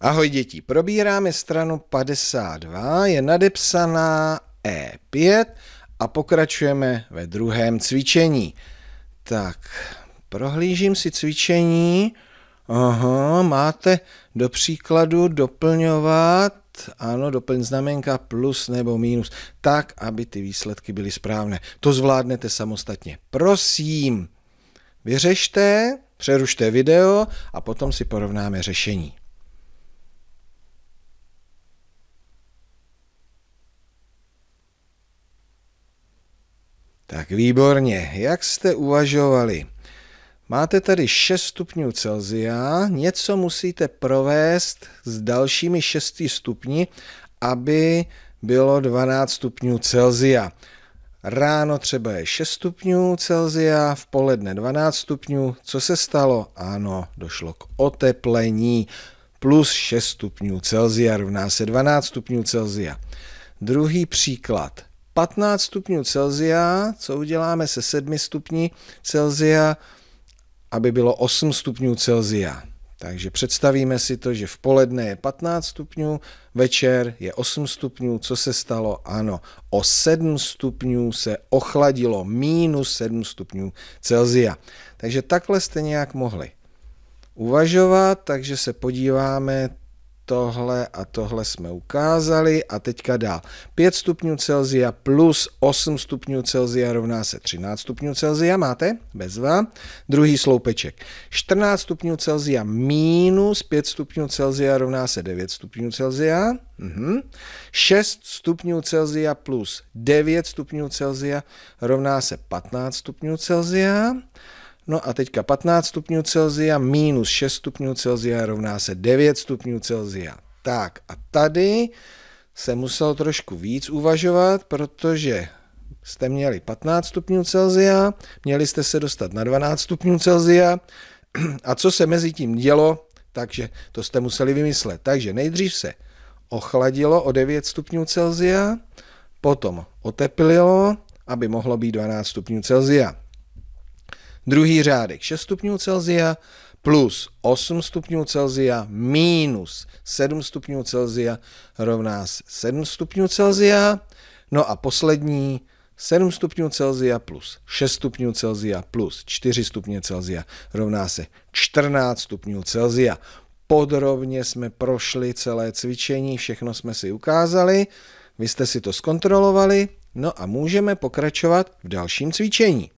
Ahoj děti, probíráme stranu 52, je nadepsaná E5 a pokračujeme ve druhém cvičení. Tak, prohlížím si cvičení. Aha, máte do příkladu doplňovat, ano, doplň znamenka plus nebo minus, tak, aby ty výsledky byly správné. To zvládnete samostatně. Prosím, vyřešte, přerušte video a potom si porovnáme řešení. Tak výborně, jak jste uvažovali? Máte tady 6 stupňů Celzia, něco musíte provést s dalšími 6 stupni, aby bylo 12 stupňů Celzia. Ráno třeba je 6 stupňů Celzia, v poledne 12 stupňů. Co se stalo? Ano, došlo k oteplení plus 6 stupňů Celzia rovná se 12 stupňů Celzia. Druhý příklad. 15 stupňů Celzia, co uděláme se 7 stupní Celzia, aby bylo 8 stupňů Celzia. Takže představíme si to, že v poledne je 15 stupňů, večer je 8 stupňů. Co se stalo? Ano, o 7 stupňů se ochladilo, minus 7 stupňů Celzia. Takže takhle jste nějak mohli uvažovat, takže se podíváme tohle a tohle jsme ukázali a teďka dál. 5 stupňů Celzia plus 8 stupňů Celzia rovná se 13 stupňů Celzia, máte? Bezva. Druhý sloupeček. 14 stupňů Celzia minus 5 stupňů Celzia rovná se 9 stupňů Celzia. Mhm. 6 stupňů Celzia plus 9 stupňů Celzia rovná se 15 stupňů Celzia. No a teďka 15 stupňů Celzia minus 6 stupňů Celzia rovná se 9 stupňů Celzia. Tak a tady se musel trošku víc uvažovat, protože jste měli 15 stupňů Celzia, měli jste se dostat na 12 stupňů Celzia a co se mezi tím dělo, takže to jste museli vymyslet. Takže nejdřív se ochladilo o 9 stupňů Celzia, potom oteplilo, aby mohlo být 12 stupňů Celzia. Druhý řádek 6 stupňů Celzia, plus 8 stupňů Celzia minus 7 stupňů Celzia rovná se 7 stupňů Celzia. No a poslední 7 stupňů Celzia plus 6 stupňů Celzia plus 4 stupně Celzia rovná se 14 stupňů Celzia. Podrobně jsme prošli celé cvičení, všechno jsme si ukázali, vy jste si to zkontrolovali, no a můžeme pokračovat v dalším cvičení.